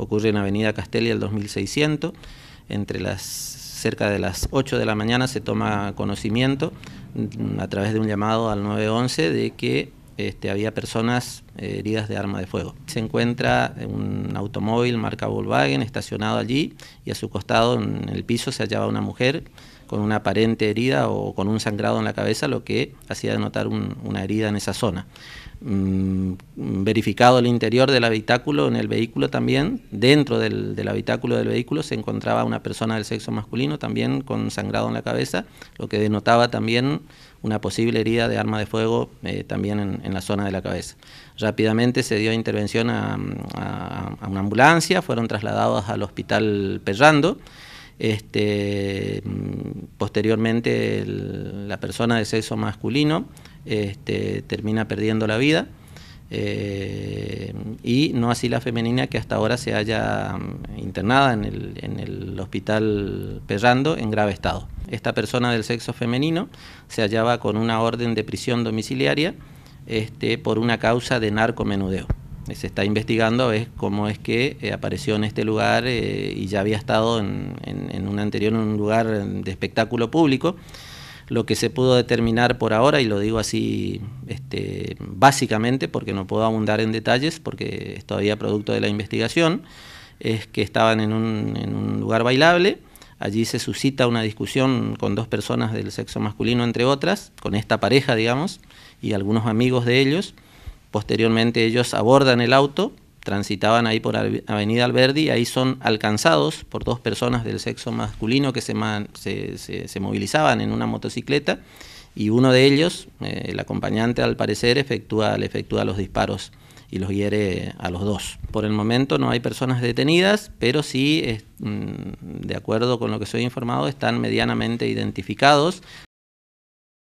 ocurre en Avenida Castelli al 2600, entre las cerca de las 8 de la mañana se toma conocimiento mm, a través de un llamado al 911 de que este, había personas eh, heridas de arma de fuego. Se encuentra un automóvil marca Volkswagen estacionado allí y a su costado en el piso se hallaba una mujer con una aparente herida o con un sangrado en la cabeza, lo que hacía denotar una herida en esa zona. Mm, verificado el interior del habitáculo, en el vehículo también, dentro del, habitáculo del vehículo se encontraba una persona del sexo masculino también con sangrado en la cabeza, lo que denotaba también una posible herida de arma de fuego eh, también en, la zona de la cabeza. Rápidamente se dio intervención a, a una ambulancia, fueron trasladados al hospital Perrando. Este, mm, posteriormente la persona de sexo masculino este, termina perdiendo la vida eh, y no así la femenina que hasta ahora se haya mm, internada en el, hospital Perrando en grave estado. Esta persona del sexo femenino se hallaba con una orden de prisión domiciliaria este, por una causa de narcomenudeo se está investigando es cómo es que eh, apareció en este lugar eh, y ya había estado en, un anterior en un lugar eh, de espectáculo público. Lo que se pudo determinar por ahora, y lo digo así este, básicamente porque no puedo abundar en detalles porque es todavía producto de la investigación, es que estaban en un lugar bailable. Allí se suscita una discusión con dos personas del sexo masculino, entre otras, con esta pareja, digamos, y algunos amigos de ellos Posteriormente ellos abordan el auto, transitaban ahí por Avenida Alberdi, y ahí son alcanzados por dos personas del sexo masculino que se, movilizaban en una motocicleta y uno de ellos, eh, el acompañante al parecer, efectúa, le efectúa los disparos y los hiere a los dos. Por el momento no hay personas detenidas, pero sí, mm, de acuerdo con lo que soy informado, están medianamente identificados.